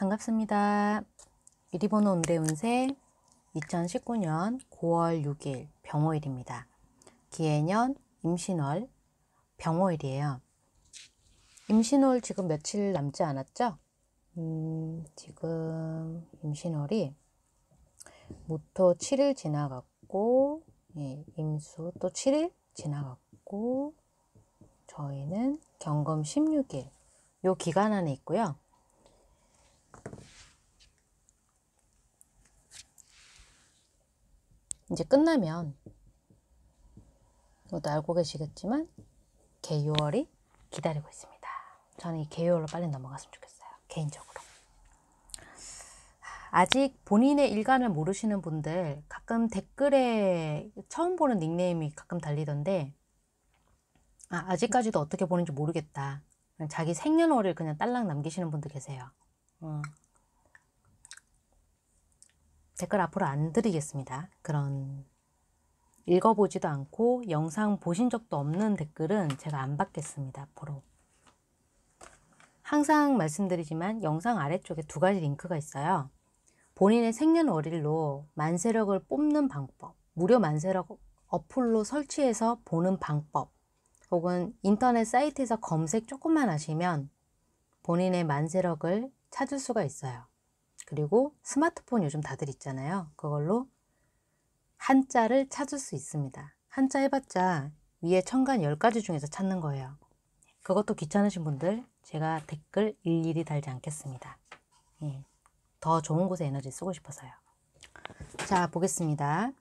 반갑습니다. 미리번호 음대 운세 2019년 9월 6일 병호일입니다. 기해년 임신월 병호일이에요. 임신월 지금 며칠 남지 않았죠? 음, 지금 임신월이 모토 7일 지나갔고 예, 임수 또 7일 지나갔고 저희는 경검 16일 요 기간 안에 있고요. 이제 끝나면 이것도 뭐 알고 계시겠지만 개요월이 기다리고 있습니다. 저는 이 개요월로 빨리 넘어갔으면 좋겠어요. 개인적으로. 아직 본인의 일간을 모르시는 분들 가끔 댓글에 처음 보는 닉네임이 가끔 달리던데 아, 아직까지도 어떻게 보는지 모르겠다. 자기 생년월일 그냥 딸랑 남기시는 분들 계세요. 어, 댓글 앞으로 안 드리겠습니다. 그런 읽어보지도 않고 영상 보신 적도 없는 댓글은 제가 안 받겠습니다. 앞으로. 항상 말씀드리지만 영상 아래쪽에 두 가지 링크가 있어요. 본인의 생년월일로 만세력을 뽑는 방법, 무료 만세력 어플로 설치해서 보는 방법, 혹은 인터넷 사이트에서 검색 조금만 하시면 본인의 만세력을 찾을 수가 있어요. 그리고 스마트폰 요즘 다들 있잖아요. 그걸로 한자를 찾을 수 있습니다. 한자 해봤자 위에 천간 10가지 중에서 찾는 거예요. 그것도 귀찮으신 분들 제가 댓글 일일이 달지 않겠습니다. 예, 더 좋은 곳에 에너지 쓰고 싶어서요. 자 보겠습니다.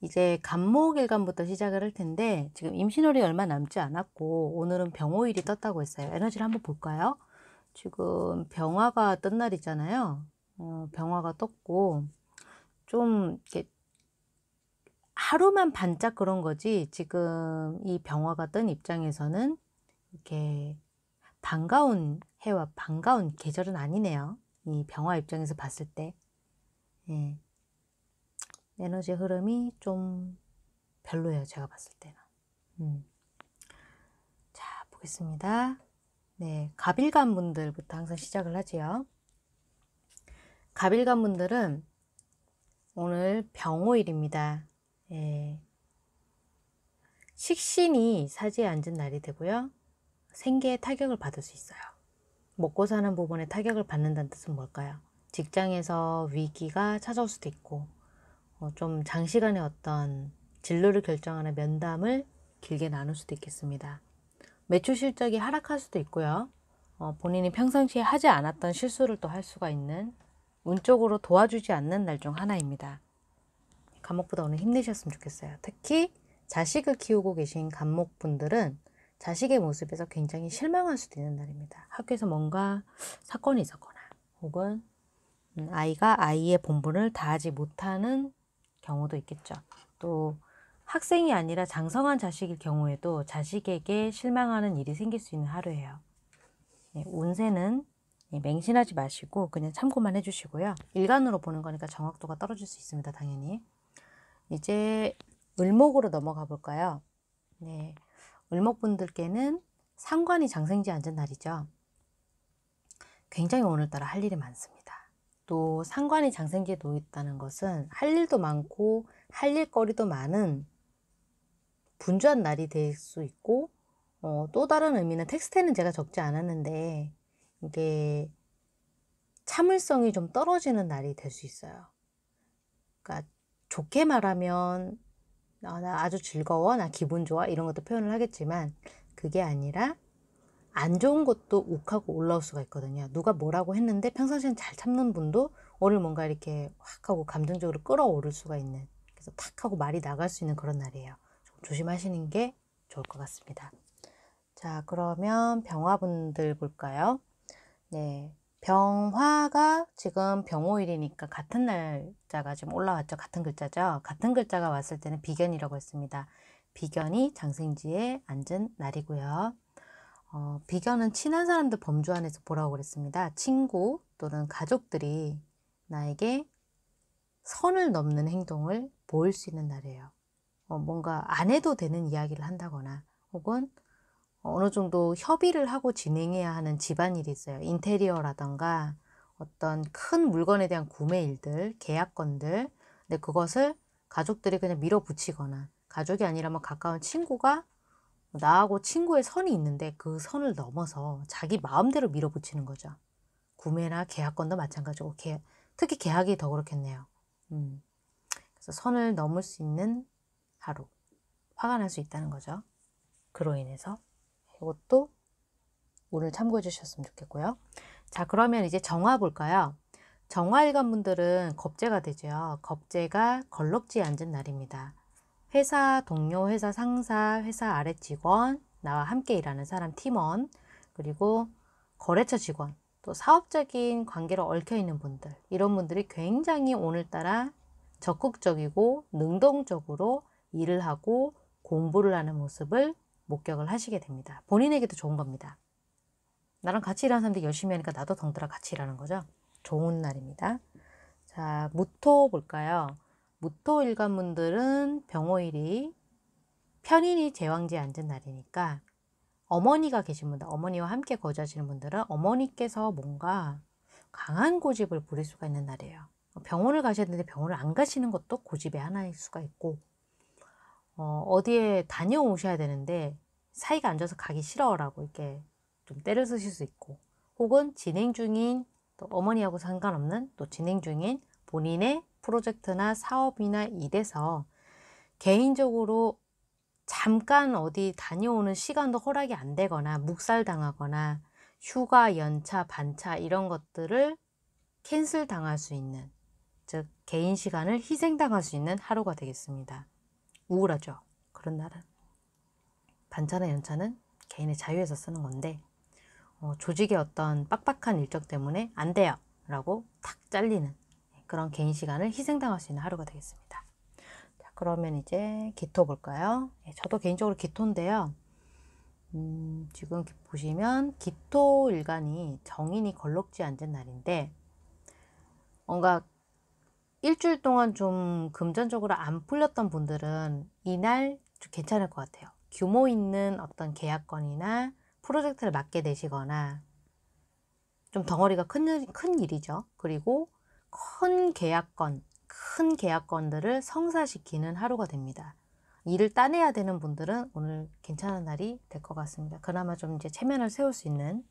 이제 간목일간부터 시작을 할 텐데 지금 임신월이 얼마 남지 않았고 오늘은 병호일이 떴다고 했어요. 에너지를 한번 볼까요? 지금 병화가 뜬 날이잖아요. 어, 병화가 떴고 좀 이렇게 하루만 반짝 그런 거지 지금 이 병화가 뜬 입장에서는 이렇게 반가운 해와 반가운 계절은 아니네요. 이 병화 입장에서 봤을 때 예. 에너지 흐름이 좀 별로예요. 제가 봤을 때는. 음. 자 보겠습니다. 네, 갑일간 분들부터 항상 시작을 하지요. 갑일간 분들은 오늘 병호일입니다. 예. 식신이 사지에 앉은 날이 되고요. 생계에 타격을 받을 수 있어요. 먹고 사는 부분에 타격을 받는다는 뜻은 뭘까요? 직장에서 위기가 찾아올 수도 있고, 어, 좀 장시간의 어떤 진로를 결정하는 면담을 길게 나눌 수도 있겠습니다. 매출 실적이 하락할 수도 있고요. 어, 본인이 평상시에 하지 않았던 실수를 또 할 수가 있는 운적으로 도와주지 않는 날 중 하나입니다. 감목보다 오늘 힘내셨으면 좋겠어요. 특히 자식을 키우고 계신 감목분들은 자식의 모습에서 굉장히 실망할 수도 있는 날입니다. 학교에서 뭔가 사건이 있었거나 혹은 음, 아이가 아이의 본분을 다하지 못하는 경우도 있겠죠. 또 학생이 아니라 장성한 자식일 경우에도 자식에게 실망하는 일이 생길 수 있는 하루예요. 네, 운세는 예, 맹신하지 마시고 그냥 참고만 해주시고요. 일간으로 보는 거니까 정확도가 떨어질 수 있습니다. 당연히. 이제 을목으로 넘어가 볼까요? 네. 을목분들께는 상관이 장생지 앉은 날이죠. 굉장히 오늘따라 할 일이 많습니다. 또 상관이 장생지에 놓였다는 것은 할 일도 많고 할 일거리도 많은 분주한 날이 될 수 있고 어, 또 다른 의미는 텍스트에는 제가 적지 않았는데 이게 참을성이 좀 떨어지는 날이 될 수 있어요. 그러니까 좋게 말하면 아, 나 아주 즐거워, 나 기분 좋아 이런 것도 표현을 하겠지만 그게 아니라 안 좋은 것도 욱하고 올라올 수가 있거든요. 누가 뭐라고 했는데 평상시엔 잘 참는 분도 오늘 뭔가 이렇게 확 하고 감정적으로 끌어오를 수가 있는 그래서 탁 하고 말이 나갈 수 있는 그런 날이에요. 조심하시는 게 좋을 것 같습니다. 자, 그러면 병화분들 볼까요? 네. 병화가 지금 병호일이니까 같은 날짜가 지금 올라왔죠. 같은 글자죠. 같은 글자가 왔을 때는 비견이라고 했습니다. 비견이 장생지에 앉은 날이고요. 어, 비견은 친한 사람들 범주 안에서 보라고 그랬습니다. 친구 또는 가족들이 나에게 선을 넘는 행동을 보일 수 있는 날이에요. 어, 뭔가 안 해도 되는 이야기를 한다거나 혹은 어느 정도 협의를 하고 진행해야 하는 집안일이 있어요. 인테리어라던가 어떤 큰 물건에 대한 구매일들, 계약건들. 근데 그것을 가족들이 그냥 밀어붙이거나 가족이 아니라면 가까운 친구가 나하고 친구의 선이 있는데 그 선을 넘어서 자기 마음대로 밀어붙이는 거죠. 구매나 계약건도 마찬가지고 계, 특히 계약이 더 그렇겠네요. 음. 그래서 선을 넘을 수 있는 하루 화가 날 수 있다는 거죠. 그로 인해서 이것도 오늘 참고해 주셨으면 좋겠고요. 자, 그러면 이제 정화 볼까요? 정화일관 분들은 겁재가 되죠. 겁재가 걸럭지 앉은 날입니다. 회사 동료, 회사 상사, 회사 아래 직원, 나와 함께 일하는 사람 팀원, 그리고 거래처 직원, 또 사업적인 관계로 얽혀 있는 분들, 이런 분들이 굉장히 오늘따라 적극적이고 능동적으로 일을 하고 공부를 하는 모습을 목격을 하시게 됩니다. 본인에게도 좋은 겁니다. 나랑 같이 일하는 사람들이 열심히 하니까 나도 덩달아 같이 일하는 거죠. 좋은 날입니다. 자, 무토 볼까요? 무토 일관분들은 병호일이 편인이 제왕지에 앉은 날이니까 어머니가 계신 분들, 어머니와 함께 거주하시는 분들은 어머니께서 뭔가 강한 고집을 부릴 수가 있는 날이에요. 병원을 가셨는데 병원을 안 가시는 것도 고집의 하나일 수가 있고 어, 어디에 다녀오셔야 되는데 사이가 안 좋아서 가기 싫어라고 이렇게 좀때려 쓰실 수 있고 혹은 진행 중인 또 어머니하고 상관없는 또 진행 중인 본인의 프로젝트나 사업이나 일에서 개인적으로 잠깐 어디 다녀오는 시간도 허락이 안 되거나 묵살당하거나 휴가, 연차, 반차 이런 것들을 캔슬 당할 수 있는 즉 개인 시간을 희생당할 수 있는 하루가 되겠습니다. 우울하죠. 그런 날은. 반차나 연차는 개인의 자유에서 쓰는 건데 어, 조직의 어떤 빡빡한 일정 때문에 안 돼요 라고 탁 잘리는 그런 개인 시간을 희생당할 수 있는 하루가 되겠습니다. 자, 그러면 이제 기토 볼까요? 예, 저도 개인적으로 기토인데요. 음, 지금 보시면 기토 일간이 정인이 걸럭지 앉은 날인데 뭔가 일주일 동안 좀 금전적으로 안 풀렸던 분들은 이날 좀 괜찮을 것 같아요. 규모 있는 어떤 계약건이나 프로젝트를 맡게 되시거나 좀 덩어리가 큰, 큰 일이죠. 그리고 큰 계약건, 큰 계약건들을 성사시키는 하루가 됩니다. 일을 따내야 되는 분들은 오늘 괜찮은 날이 될 것 같습니다. 그나마 좀 이제 체면을 세울 수 있는.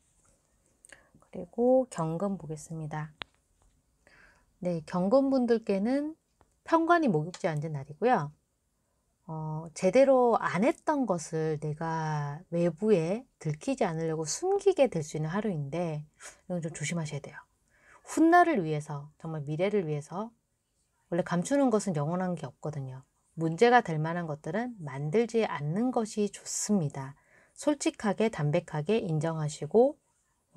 그리고 경금 보겠습니다. 네, 경건분들께는 편관이 목욕지 앉은 날이고요. 어, 제대로 안 했던 것을 내가 외부에 들키지 않으려고 숨기게 될 수 있는 하루인데 이건 좀 조심하셔야 돼요. 훗날을 위해서 정말 미래를 위해서 원래 감추는 것은 영원한 게 없거든요. 문제가 될 만한 것들은 만들지 않는 것이 좋습니다. 솔직하게 담백하게 인정하시고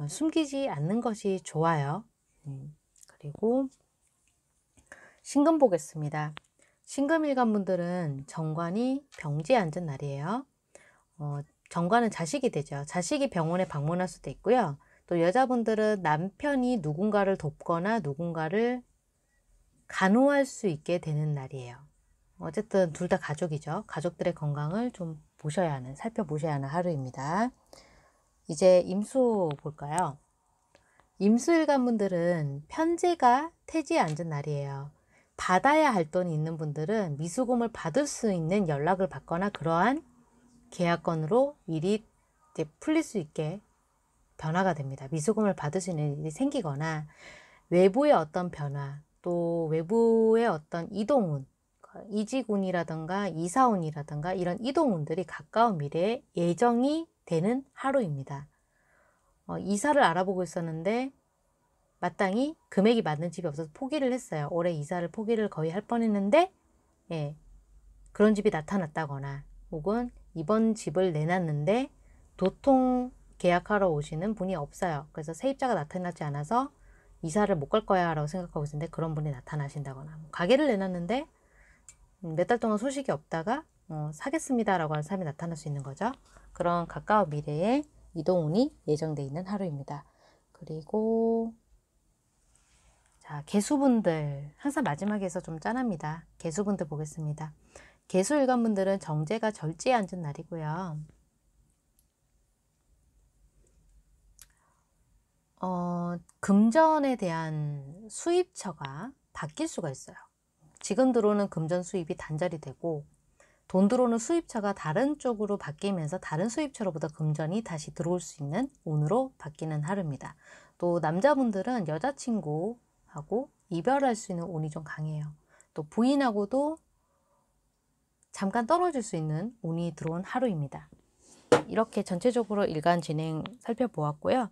숨기지 않는 것이 좋아요. 음, 그리고 신금 보겠습니다. 신금일간 분들은 정관이 병지에 앉은 날이에요. 어, 정관은 자식이 되죠. 자식이 병원에 방문할 수도 있고요. 또 여자분들은 남편이 누군가를 돕거나 누군가를 간호할 수 있게 되는 날이에요. 어쨌든 둘 다 가족이죠. 가족들의 건강을 좀 보셔야 하는, 살펴보셔야 하는 하루입니다. 이제 임수 볼까요? 임수일간 분들은 편지가 태지에 앉은 날이에요. 받아야 할 돈이 있는 분들은 미수금을 받을 수 있는 연락을 받거나 그러한 계약건으로 일이 풀릴 수 있게 변화가 됩니다. 미수금을 받을 수 있는 일이 생기거나 외부의 어떤 변화 또 외부의 어떤 이동운 이직운이라든가 이사운이라든가 이런 이동운들이 가까운 미래에 예정이 되는 하루입니다. 어, 이사를 알아보고 있었는데 마땅히 금액이 맞는 집이 없어서 포기를 했어요. 올해 이사를 포기를 거의 할 뻔했는데 예, 그런 집이 나타났다거나 혹은 이번 집을 내놨는데 도통 계약하러 오시는 분이 없어요. 그래서 세입자가 나타나지 않아서 이사를 못 갈 거야 라고 생각하고 있는데 그런 분이 나타나신다거나 뭐 가게를 내놨는데 음, 몇달 동안 소식이 없다가 어, 사겠습니다 라고 하는 사람이 나타날 수 있는 거죠. 그런 가까운 미래에 이동운이 예정돼 있는 하루입니다. 그리고 자, 개수분들 항상 마지막에서 좀 짠합니다. 개수분들 보겠습니다. 개수일관분들은 정제가 절제에 앉은 날이고요. 어, 금전에 대한 수입처가 바뀔 수가 있어요. 지금 들어오는 금전 수입이 단절이 되고 돈 들어오는 수입처가 다른 쪽으로 바뀌면서 다른 수입처로부터 금전이 다시 들어올 수 있는 운으로 바뀌는 하루입니다. 또 남자분들은 여자친구 하고 이별할 수 있는 운이 좀 강해요. 또 부인하고도 잠깐 떨어질 수 있는 운이 들어온 하루입니다. 이렇게 전체적으로 일간 진행 살펴보았고요.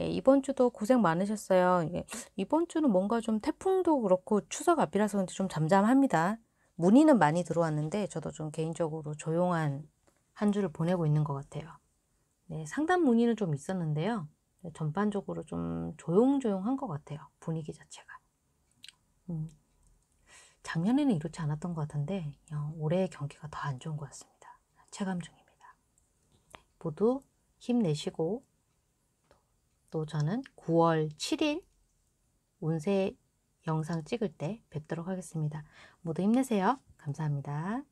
예, 이번 주도 고생 많으셨어요. 예, 이번 주는 뭔가 좀 태풍도 그렇고 추석 앞이라서 그런지 좀 잠잠합니다. 문의는 많이 들어왔는데 저도 좀 개인적으로 조용한 한 주를 보내고 있는 것 같아요. 네, 상담 문의는 좀 있었는데요. 전반적으로 좀 조용조용한 것 같아요. 분위기 자체가. 음, 작년에는 이렇지 않았던 것 같은데 어, 올해의 경기가 더 안 좋은 것 같습니다. 체감 중입니다. 모두 힘내시고 또 저는 9월 7일 운세 영상 찍을 때 뵙도록 하겠습니다. 모두 힘내세요. 감사합니다.